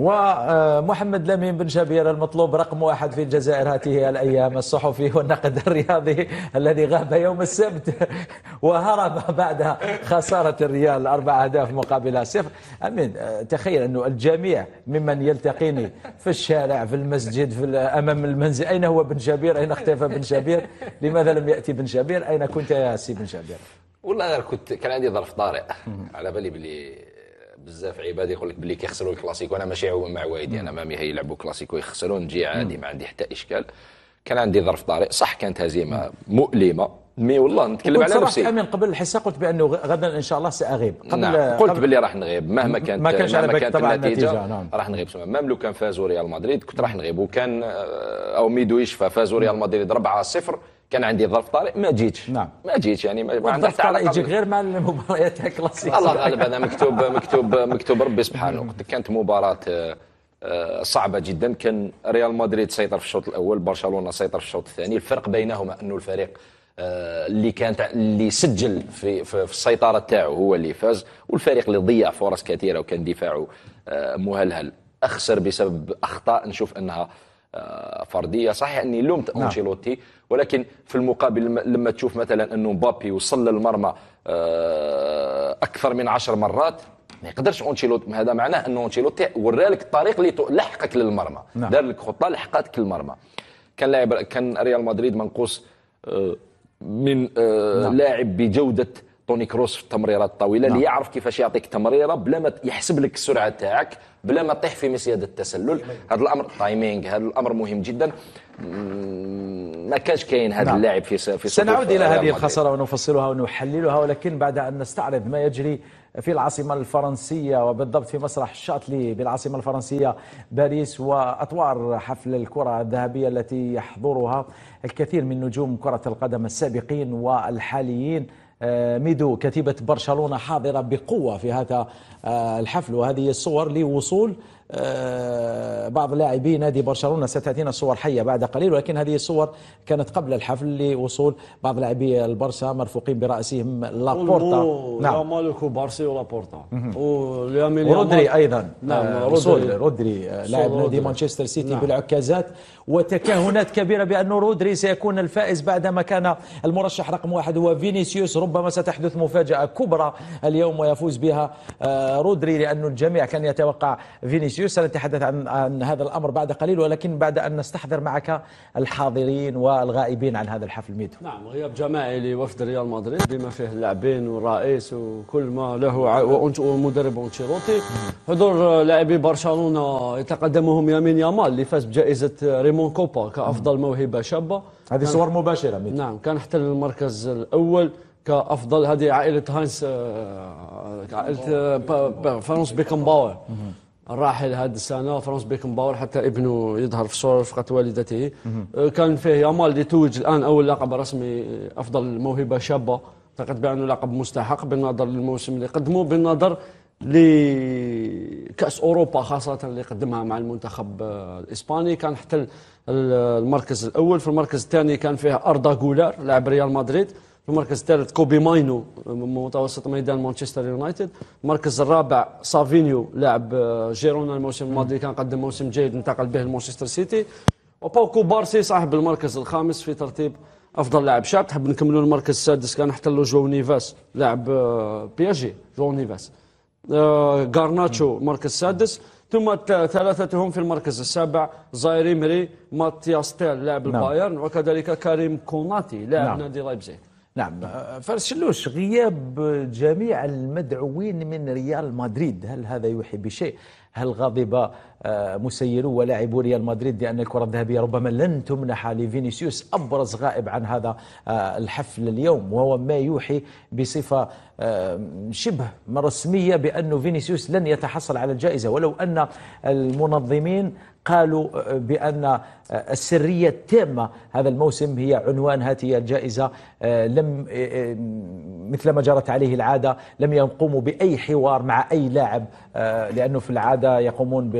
ومحمد لمين بن شبير المطلوب رقم واحد في الجزائر هذه الأيام الصحفي والنقد الرياضي الذي غاب يوم السبت وهرب بعد خسارة الريال أربع أهداف مقابل صفر أمين تخيل أنه الجميع ممن يلتقيني في الشارع في المسجد في أمام المنزل أين هو بن شبير أين اختفى بن شبير لماذا لم يأتي بن شبير أين كنت يا سي بن شبير والله أنا كنت كان عندي ظرف طارئ على بالي بلي بزاف عباد يقول لك بلي كيخسروا الكلاسيكو انا ماشي مع والدي يعني انا مامي هي يلعبوا كلاسيكو يخسروا نجي عادي ما عندي حتى اشكال كان عندي ظرف طارئ صح كانت هزيمه مؤلمه مي والله نتكلم على نفسي من قبل الحصه قلت بانه غدا ان شاء الله ساغيب قبل نعم. قلت قبل بلي راح نغيب مهما كانت ما كانش على بالك طبعا النتيجه, النتيجة. نعم. راح نغيب مام لو كان فازوا ريال مدريد كنت راح نغيب وكان آه، او ميدويش فازوا ريال مدريد 4-0 كان عندي ظرف طارئ ما جيتش نعم ما جيتش يعني ما عندك طارئ يجيك غير مع المباريات الكلاسيكيه الله غالب هذا مكتوب مكتوب مكتوب ربي سبحانه كانت مباراه آه، صعبه جدا كان ريال مدريد سيطر في الشوط الاول برشلونه سيطر في الشوط الثاني الفرق بينهما انه الفريق آه، اللي كان اللي سجل في في السيطره تاعو هو اللي فاز والفريق اللي ضيع فرص كثيره وكان دفاعه آه، مهلهل اخسر بسبب اخطاء نشوف انها فرديه صحيح اني لومت نعم. انشيلوتي نعم. ولكن في المقابل لما تشوف مثلا انه مبابي وصل للمرمى آه، اكثر من عشر مرات ما يقدرش اونشيلوتي هذا معناه انه اونشيلوتي ورالك الطريق اللي لحقك للمرمى نعم. دار لك خطه لحقتك للمرمى كان لاعب كان ريال مدريد منقوص آه، من آه، نعم. لاعب بجوده توني كروس في التمريرات الطويله نعم. ليعرف كيفاش يعطيك تمريره بلا ما يحسب لك السرعه تاعك بلا ما تطيح في مصيده التسلل هذا الامر تايمينغ هذا الامر مهم جدا ما كانش كاين هذا نعم. اللاعب في في سنعود الى هذه الخساره ونفصلها ونحللها ولكن بعد ان نستعرض ما يجري في العاصمة الفرنسية وبالضبط في مسرح الشاتلي بالعاصمة الفرنسية باريس وأطوار حفل الكرة الذهبية التي يحضرها الكثير من نجوم كرة القدم السابقين والحاليين آه، ميدو كتيبة برشلونة حاضرة بقوة في هذا آه، الحفل وهذه الصور لوصول آه، بعض لاعبي نادي برشلونه ستاتينا صور حيه بعد قليل ولكن هذه الصور كانت قبل الحفل لوصول بعض لاعبي البرسا مرفوقين براسهم لابورتا نعم مالك وبارسي ولابورتا ورودري ايضا نعم آه، رودري رودري آه، لاعب نادي مانشستر سيتي نعم. بالعكازات وتكهنات كبيره بان رودري سيكون الفائز بعدما كان المرشح رقم واحد هو فينيسيوس ربما ستحدث مفاجاه كبرى اليوم ويفوز بها رودري لأن الجميع كان يتوقع فينيسيوس سيوس سنتحدث عن, عن هذا الأمر بعد قليل ولكن بعد أن نستحضر معك الحاضرين والغائبين عن هذا الحفل ميدو نعم غياب جماعي لوفد ريال مدريد بما فيه اللاعبين والرئيس وكل ما له ومدرب أنشيلوتي حضور لاعبي برشلونة يتقدمهم يمين يامال اللي فاز بجائزة ريمون كوبا كأفضل موهبة شابة هذه صور مباشرة ميدو نعم كان احتل المركز الأول كافضل هذه عائله هاينس آه، عائله آه، فرانس بيكنباور الراحل هذه السنه فرانس بيكن باور حتى ابنه يظهر في صوره رفقه والدته كان فيه امال توج الان اول لقب رسمي افضل موهبه شابه اعتقد بانه لقب مستحق بالنظر للموسم اللي قدمه بالنظر لكاس اوروبا خاصه اللي قدمها مع المنتخب الاسباني كان حتى المركز الاول في المركز الثاني كان فيه اردا جولار لاعب ريال مدريد في المركز الثالث كوبي ماينو متوسط ميدان مانشستر يونايتد المركز الرابع سافينيو لاعب آه، جيرونا الموسم الماضي كان قدم موسم جيد انتقل به لمانشستر سيتي وباوكو بارسي صاحب المركز الخامس في ترتيب افضل لاعب شاب تحب نكملوا المركز السادس كان احتلوا جو نيفاس لاعب آه، بياجي جو نيفاس آه، غارناتشو المركز السادس ثم ثلاثتهم في المركز السابع زايري مري ماتياس تيل لاعب نعم. البايرن وكذلك كريم كوناتي لاعب نعم. نادي لايبزيغ نعم فارس شلوش غياب جميع المدعوين من ريال مدريد هل هذا يوحي بشيء هل غضب آه، مسيرو ولاعبو ريال مدريد لان الكره الذهبيه ربما لن تمنح لفينيسيوس ابرز غائب عن هذا آه، الحفل اليوم وهو ما يوحي بصفه آه، شبه رسميه بانه فينيسيوس لن يتحصل على الجائزه ولو ان المنظمين قالوا بأن السرية التامة هذا الموسم هي عنوان هذه الجائزة آه، لم آه، آه، مثل ما جرت عليه العادة لم يقوموا بأي حوار مع أي لاعب لأنه في العادة يقومون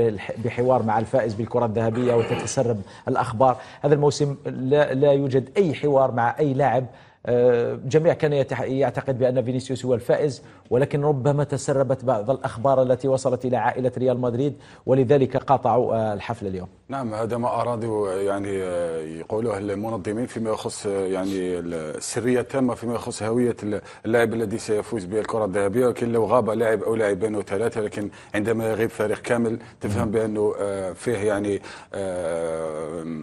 بحوار مع الفائز بالكرة الذهبية وتتسرب الأخبار هذا الموسم لا يوجد أي حوار مع أي لاعب آه، جميع كان يعتقد بأن فينيسيوس هو الفائز ولكن ربما تسربت بعض الأخبار التي وصلت إلى عائلة ريال مدريد ولذلك قاطعوا آه، الحفل اليوم نعم هذا ما أرادوا يعني آه، يقولوه المنظمين فيما يخص يعني السرية التامة فيما يخص هوية اللاعب الذي سيفوز بالكرة الذهبية ولكن لو غاب لاعب أو لاعبين أو ثلاثة لكن عندما يغيب فريق كامل تفهم بأنه فيه يعني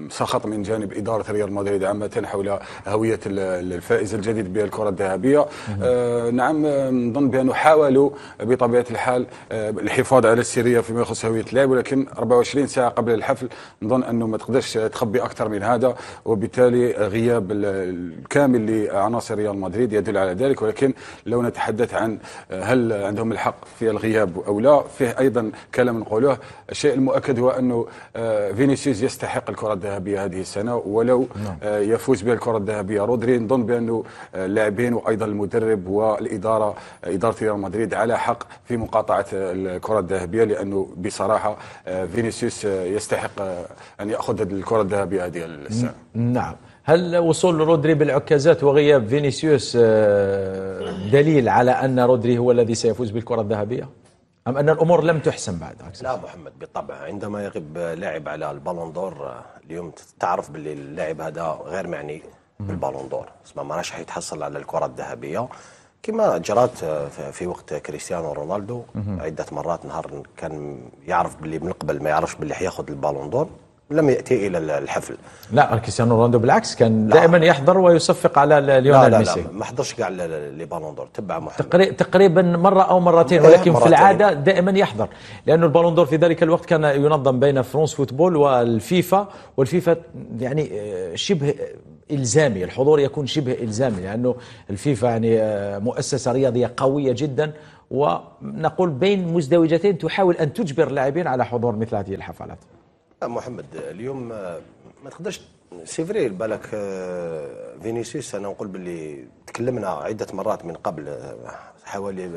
سخط من جانب إدارة ريال مدريد عامة حول هوية الفريق الفائز الجديد بالكرة الذهبية آه نعم آه، نظن بأنه حاولوا بطبيعة الحال آه الحفاظ على السرية فيما يخص هوية اللاعب ولكن 24 ساعة قبل الحفل نظن أنه ما تقدرش تخبي أكثر من هذا وبالتالي غياب الكامل لعناصر ريال مدريد يدل على ذلك ولكن لو نتحدث عن آه، هل عندهم الحق في الغياب أو لا فيه أيضا كلام نقوله الشيء المؤكد هو أنه آه، فينيسيوس يستحق الكرة الذهبية هذه السنة ولو نعم. يفوز بها الكرة الذهبية رودري نظن بأن لانه آه، اللاعبين وايضا المدرب والاداره اداره ريال مدريد على حق في مقاطعه الكره الذهبيه لانه بصراحه آه، فينيسيوس آه، يستحق ان ياخذ الكره الذهبيه هذه السنه نعم هل وصول رودري بالعكازات وغياب فينيسيوس دليل على ان رودري هو الذي سيفوز بالكره الذهبيه؟ أم أن الأمور لم تحسن بعد لا محمد بالطبع عندما يغيب لاعب على البالون دور اليوم تعرف باللي اللاعب هذا غير معني بالبالون دور ما معناش حيتحصل على الكره الذهبيه كما جرات آه، في وقت كريستيانو رونالدو عده مرات نهار كان يعرف باللي من قبل ما يعرفش باللي حياخذ البالون دور لم يأتي إلى الحفل لا كريستيانو رونالدو بالعكس كان لا. دائما يحضر ويصفق على ليونيل ميسي لا لا ما حضرش كاع لي بالوندور تبع محمد تقريبا مرة أو مرتين ولكن مرتين. في العادة دائما يحضر لأنه البالوندور في ذلك الوقت كان ينظم بين فرونس فوتبول والفيفا والفيفا يعني آه، شبه الزامي الحضور يكون شبه الزامي لانه الفيفا يعني آه، مؤسسه رياضيه قويه جدا ونقول بين مزدوجتين تحاول ان تجبر اللاعبين على حضور مثل هذه الحفلات آه، محمد اليوم آه، ما تقدرش سي فري بالك آه، فينيسيوس انا نقول باللي تكلمنا عده مرات من قبل حوالي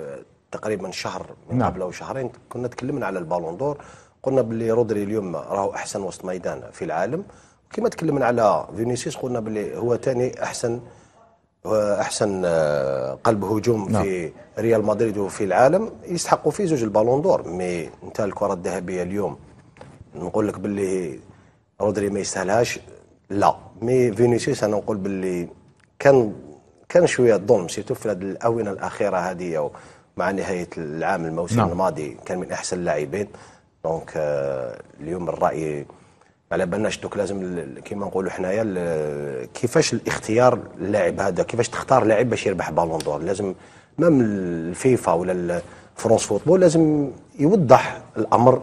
تقريبا شهر من نعم. قبل او شهرين كنا تكلمنا على البالون دور قلنا باللي رودري اليوم راهو احسن وسط ميدان في العالم كما تكلمنا على فينيسيوس قلنا باللي هو ثاني احسن احسن قلب هجوم نعم. في ريال مدريد وفي العالم يستحقوا فيه زوج البالون دور مي انت الكره الذهبيه اليوم نقول لك باللي رودري ما يستاهلهاش لا مي فينيسيوس انا نقول باللي كان كان شويه ظلم سيتو في هذه الاونه الاخيره هذه مع نهايه العام الموسم نعم. الماضي كان من احسن اللاعبين دونك آه، اليوم الراي على بالناش دوك لازم كيما نقولوا حنايا كيفاش الاختيار اللاعب هذا كيفاش تختار لاعب باش يربح بالون دور لازم مام الفيفا ولا فرونس فوتبول لازم يوضح الامر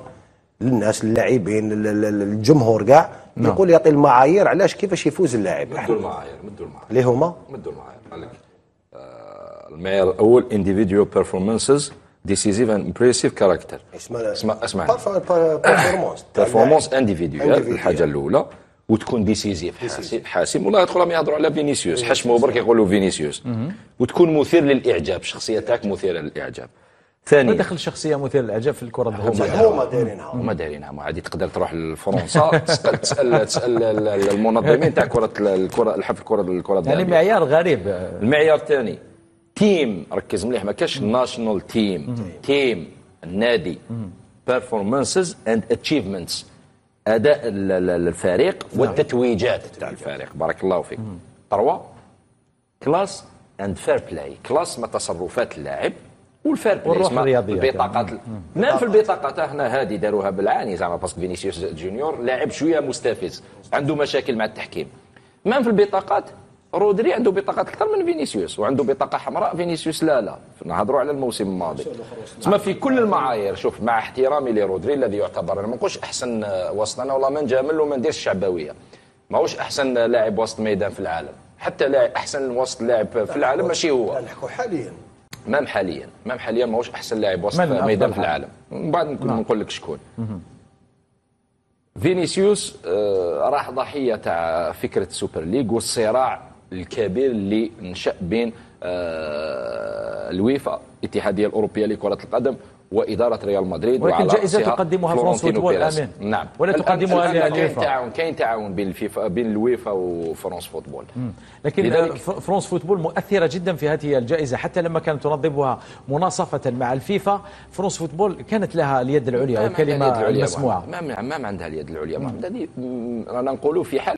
للناس للاعبين للجمهور كاع نعم. يقول يعطي المعايير علاش كيفاش يفوز اللاعب مدوا المعايير مدوا المعايير اللي هما مدوا المعايير آه، المعيار الاول individual بيرفورمانسز ديسيزيف اند امبريسيف كاركتر اسمع اسمع اسمع بيرفورمانس performance الحاجه الاولى وتكون ديسيزيف حاسم حاسم والله يدخل يهضروا على فينيسيوس حشمه برك يقولوا فينيسيوس وتكون مثير للاعجاب تاعك مثيره للاعجاب ثانيا دخل شخصيه مثيره للاعجاب في الكره الذهبيه هما دايرينها هما دايرينها عادي تقدر تروح لفرنسا تسال تسال تسال المنظمين تاع كره الكره الحفل الكره الكره يعني الذهبيه يعني معيار غريب المعيار الثاني تيم ركز مليح ما كاش ناشونال تيم تيم النادي بيرفورمانسز اند اتشيفمنتس اداء الفريق نعم. والتتويجات نعم. تاع الفريق بارك الله فيك تروى كلاس اند فير بلاي كلاس ما تصرفات اللاعب والفير بلاي البطاقات ما في البطاقات هنا هذه داروها بالعاني زعما باسكو فينيسيوس جونيور لاعب شويه مستفز عنده مشاكل مع التحكيم ما في البطاقات رودري عنده بطاقات اكثر من فينيسيوس وعنده بطاقه حمراء فينيسيوس لا لا نهضروا على الموسم الماضي تسمى في كل المعايير شوف مع احترامي لرودري الذي يعتبر انا ما نقولش احسن وسط انا والله ما نجامل وما نديرش الشعبويه ماهوش احسن لاعب وسط ميدان في العالم حتى لاعب احسن وسط لاعب في العالم ماشي هو نحكوا حاليا مام حاليا مام حاليا ماهوش احسن لاعب وسط ميدان في العالم من بعد نقول نعم. لك شكون فينيسيوس آه، راح ضحيه تاع فكره السوبر ليج والصراع الكبير اللي نشا بين آه الويفا الاتحاديه الاوروبيه لكره القدم واداره ريال مدريد ولكن جائزه تقدمها فرنسا فوتبول الان نعم ولا تقدمها كاين تعاون كاين تعاون بين الفيفا بين الويفا وفرنسا فوتبول لكن فرنسا فوتبول مؤثره جدا في هذه الجائزه حتى لما كانت تنظمها مناصفه مع الفيفا فرنسا فوتبول كانت لها اليد العليا وكلمة مسموعة ما ما عندها اليد العليا ما عندها اليد العليا رانا نقولوا في حال